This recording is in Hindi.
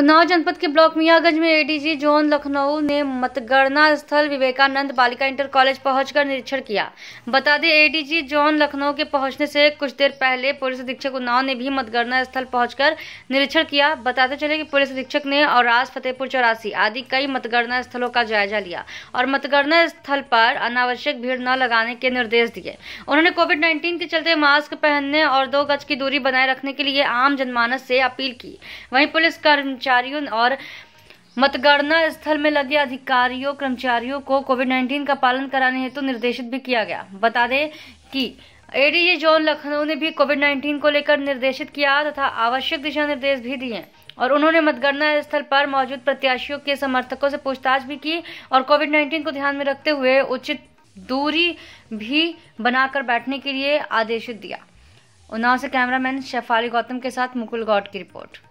उन्नाव जनपद के ब्लॉक मियागंज में एडीजी जोन लखनऊ ने मतगणना स्थल विवेकानंद बालिका इंटर कॉलेज पहुंचकर निरीक्षण किया बता दें एडीजी जोन लखनऊ के पहुंचने से कुछ देर पहले पुलिस अधीक्षक उन्नाव ने भी मतगणना स्थल पहुंचकर निरीक्षण किया बताते चले कि पुलिस अधीक्षक ने और फतेहपुर चौरासी आदि कई मतगणना स्थलों का जायजा लिया और मतगणना स्थल पर अनावश्यक भीड़ न लगाने के निर्देश दिए उन्होंने कोविड नाइन्टीन के चलते मास्क पहनने और दो गज की दूरी बनाए रखने के लिए आम जनमानस से अपील की वहीं पुलिस कर्मचारी कर्मचारियों और मतगणना स्थल में लगे अधिकारियों कर्मचारियों को कोविड 19 का पालन कराने हेतु तो निर्देशित भी किया गया बता दें कि एडीजी जोन लखनऊ ने भी कोविड 19 को लेकर निर्देशित किया तथा आवश्यक दिशा निर्देश भी दिए और उन्होंने मतगणना स्थल पर मौजूद प्रत्याशियों के समर्थकों से पूछताछ भी की और कोविड नाइन्टीन को ध्यान में रखते हुए उचित दूरी भी बनाकर बैठने के लिए आदेशित दिया उन्नाव से कैमरामैन शेफाली गौतम के साथ मुकुल गौट की रिपोर्ट